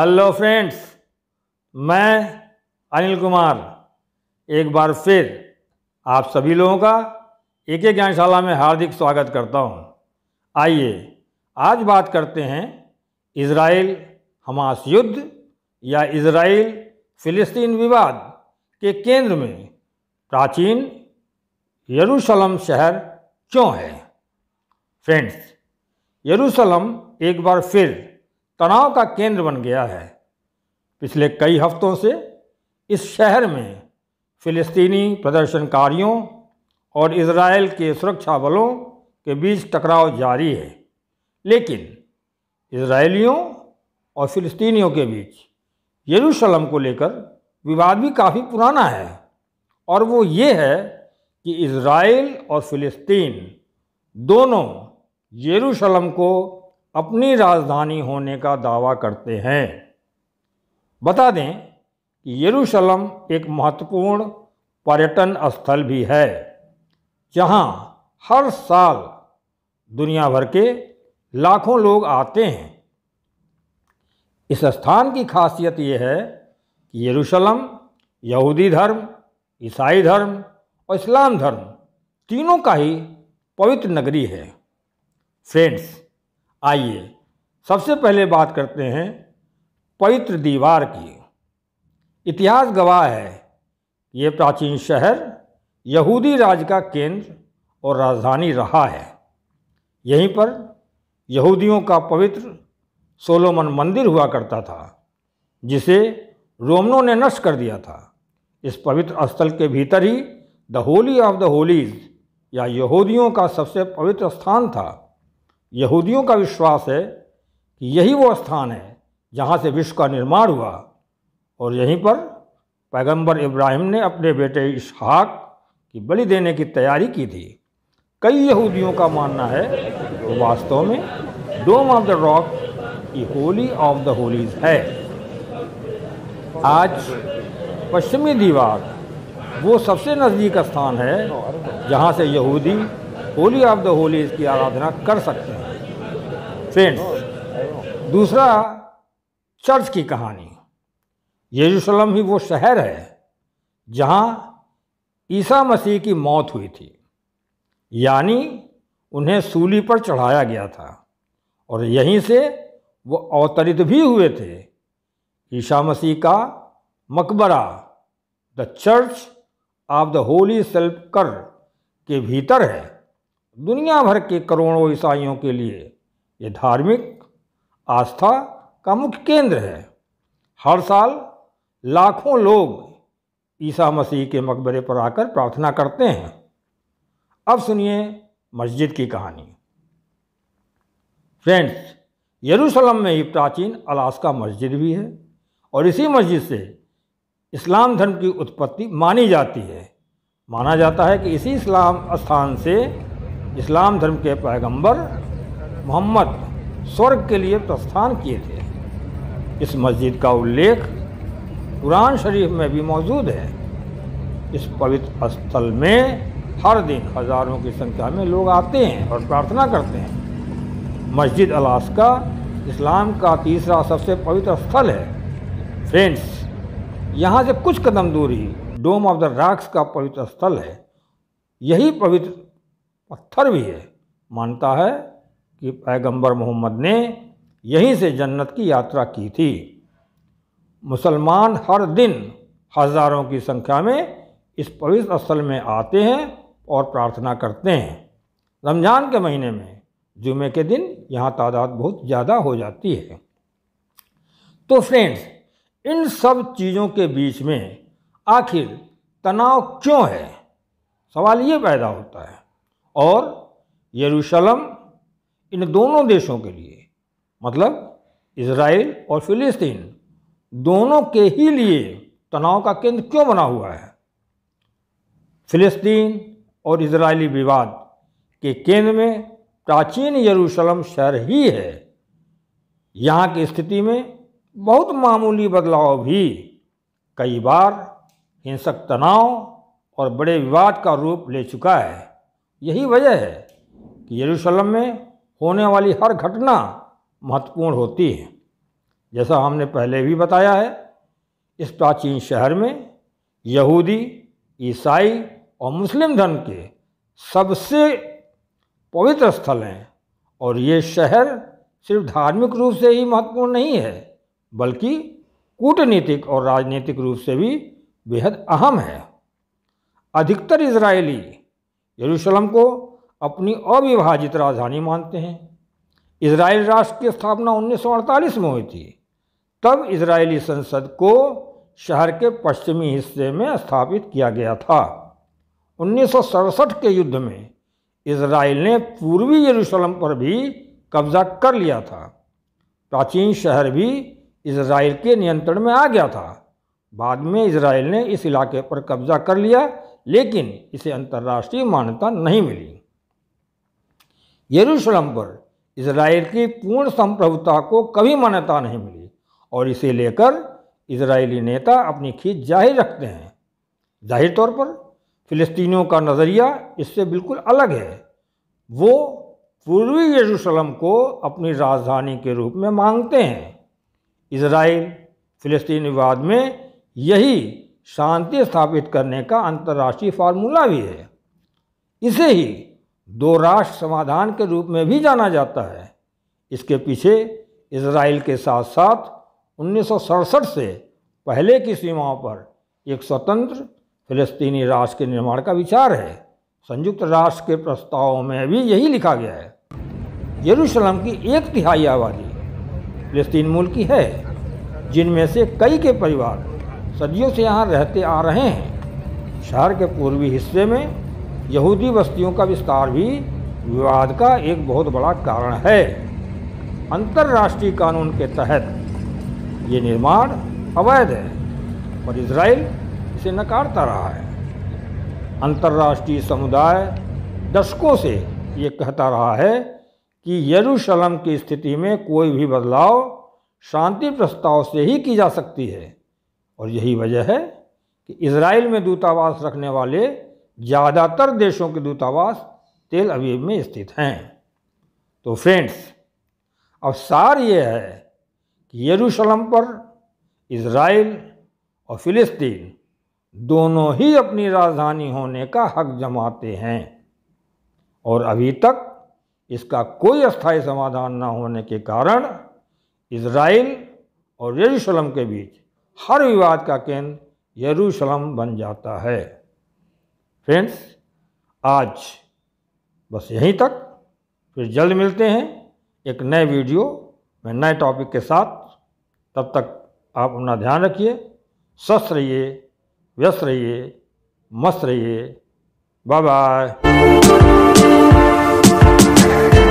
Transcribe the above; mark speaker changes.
Speaker 1: Hello friends मैं अनिल कुमार एक बार फिर आप सभी लोगों का एक एक ज्ञानशाला में हार्दिक स्वागत करता हूं। आइए आज बात करते हैं इसराइल हमास युद्ध या इसराइल फिलिस्तीन विवाद के केंद्र में प्राचीन यरूशलम शहर क्यों है फ्रेंड्स यरूशलम एक बार फिर तनाव का केंद्र बन गया है पिछले कई हफ्तों से इस शहर में फिलिस्तीनी प्रदर्शनकारियों और इसराइल के सुरक्षा बलों के बीच टकराव जारी है लेकिन इसराइलियों और फिलिस्तीनियों के बीच यरूशलम को लेकर विवाद भी काफ़ी पुराना है और वो ये है कि इसराइल और फिलिस्तीन दोनों यरूशलम को अपनी राजधानी होने का दावा करते हैं बता दें कि यरूशलम एक महत्वपूर्ण पर्यटन स्थल भी है जहां हर साल दुनिया भर के लाखों लोग आते हैं इस स्थान की खासियत यह है कि यरूशलम यहूदी धर्म ईसाई धर्म और इस्लाम धर्म तीनों का ही पवित्र नगरी है फ्रेंड्स आइए सबसे पहले बात करते हैं पवित्र दीवार की इतिहास गवाह है ये प्राचीन शहर यहूदी राज का केंद्र और राजधानी रहा है यहीं पर यहूदियों का पवित्र सोलोमन मंदिर हुआ करता था जिसे रोमनों ने नष्ट कर दिया था इस पवित्र स्थल के भीतर ही the holy of the holies या यहूदियों का सबसे पवित्र स्थान था यहूदियों का विश्वास है कि यही वो स्थान है जहाँ से विश्व का निर्माण हुआ और यहीं पर पैगंबर इब्राहिम ने अपने बेटे इसहाक की बलि देने की तैयारी की थी कई यहूदियों का मानना है कि वास्तव में डोम ऑफ द रॉक की होली ऑफ द होलीज है आज पश्चिमी दीवार वो सबसे नज़दीक स्थान है जहाँ से यहूदी होली ऑफ द होलीज की आराधना कर सकते हैं फ्रेंड्स दूसरा चर्च की कहानी यरूशलम ही वो शहर है जहाँ ईसा मसीह की मौत हुई थी यानी उन्हें सूली पर चढ़ाया गया था और यहीं से वो अवतरित भी हुए थे ईसा मसीह का मकबरा the church of the holy सेल्फ कर के भीतर है दुनिया भर के करोड़ों ईसाइयों के लिए ये धार्मिक आस्था का मुख्य केंद्र है हर साल लाखों लोग ईसा मसीह के मकबरे पर आकर प्रार्थना करते हैं अब सुनिए मस्जिद की कहानी फ्रेंड्स यरूशलेम में ही प्राचीन अलास्का मस्जिद भी है और इसी मस्जिद से इस्लाम धर्म की उत्पत्ति मानी जाती है माना जाता है कि इसी इस्लाम स्थान से इस्लाम धर्म के पैगंबर मोहम्मद स्वर्ग के लिए प्रस्थान किए थे इस मस्जिद का उल्लेख कुरान शरीफ में भी मौजूद है इस पवित्र स्थल में हर दिन हज़ारों की संख्या में लोग आते हैं और प्रार्थना करते हैं मस्जिद अलास्का इस्लाम का तीसरा सबसे पवित्र स्थल है फ्रेंड्स यहाँ से कुछ कदम दूरी डोम ऑफ द रॉक्स का पवित्र स्थल है यही पवित्र पत्थर भी है मानता है कि पैगंबर मोहम्मद ने यहीं से जन्नत की यात्रा की थी मुसलमान हर दिन हज़ारों की संख्या में इस पवित्र स्थल में आते हैं और प्रार्थना करते हैं रमज़ान के महीने में जुमे के दिन यहाँ तादाद बहुत ज़्यादा हो जाती है तो फ्रेंड्स इन सब चीज़ों के बीच में आखिर तनाव क्यों है सवाल ये पैदा होता है और यरूशलम इन दोनों देशों के लिए मतलब इसराइल और फिलिस्तीन दोनों के ही लिए तनाव का केंद्र क्यों बना हुआ है फिलिस्तीन और इजरायली विवाद के केंद्र में प्राचीन यरूशलम शहर ही है यहाँ की स्थिति में बहुत मामूली बदलाव भी कई बार हिंसक तनाव और बड़े विवाद का रूप ले चुका है यही वजह है कि यरूशलम में होने वाली हर घटना महत्वपूर्ण होती है जैसा हमने पहले भी बताया है इस प्राचीन शहर में यहूदी ईसाई और मुस्लिम धर्म के सबसे पवित्र स्थल हैं और ये शहर सिर्फ धार्मिक रूप से ही महत्वपूर्ण नहीं है बल्कि कूटनीतिक और राजनीतिक रूप से भी बेहद अहम है अधिकतर इजरायली यरूशलम को अपनी अविभाजित राजधानी मानते हैं इसराइल राष्ट्र की स्थापना उन्नीस में हुई थी तब इसराइली संसद को शहर के पश्चिमी हिस्से में स्थापित किया गया था उन्नीस के युद्ध में इसराइल ने पूर्वी यरूशलम पर भी कब्जा कर लिया था प्राचीन शहर भी इसराइल के नियंत्रण में आ गया था बाद में इसराइल ने इस इलाके पर कब्जा कर लिया लेकिन इसे अंतर्राष्ट्रीय मान्यता नहीं मिली यरूशलम पर इसराइल की पूर्ण संप्रभुता को कभी मान्यता नहीं मिली और इसे लेकर इजरायली नेता अपनी खींच जाहिर रखते हैं जाहिर तौर पर फिलिस्तीनियों का नज़रिया इससे बिल्कुल अलग है वो पूर्वी यरूशलम को अपनी राजधानी के रूप में मांगते हैं इसराइल फिलिस्तीन विवाद में यही शांति स्थापित करने का अंतर्राष्ट्रीय फार्मूला भी है इसे ही दो राष्ट्र समाधान के रूप में भी जाना जाता है इसके पीछे इसराइल के साथ साथ उन्नीस से पहले की सीमाओं पर एक स्वतंत्र फिलिस्तीनी राष्ट्र के निर्माण का विचार है संयुक्त राष्ट्र के प्रस्ताव में भी यही लिखा गया है यरूशलम की एक तिहाई आबादी फिलिस्तीन मूल की है जिनमें से कई के परिवार सदियों से यहाँ रहते आ रहे हैं शहर के पूर्वी हिस्से में यहूदी बस्तियों का विस्तार भी विवाद का एक बहुत बड़ा कारण है अंतर्राष्ट्रीय कानून के तहत ये निर्माण अवैध है और इसराइल इसे नकारता रहा है अंतर्राष्ट्रीय समुदाय दशकों से ये कहता रहा है कि यरूशलम की स्थिति में कोई भी बदलाव शांति प्रस्ताव से ही की जा सकती है और यही वजह है कि इसराइल में दूतावास रखने वाले ज़्यादातर देशों के दूतावास तेल अवीब में स्थित हैं तो फ्रेंड्स अब सार ये है कि यरूशलम पर इसराइल और फिलिस्तीन दोनों ही अपनी राजधानी होने का हक जमाते हैं और अभी तक इसका कोई स्थायी समाधान न होने के कारण इसराइल और यरूशलम के बीच हर विवाद का केंद्र यरूशलम बन जाता है फ्रेंड्स आज बस यहीं तक फिर जल्द मिलते हैं एक नए वीडियो में नए टॉपिक के साथ तब तक आप अपना ध्यान रखिए स्वस्थ रहिए व्यस्त रहिए मस्त रहिए बाय बाय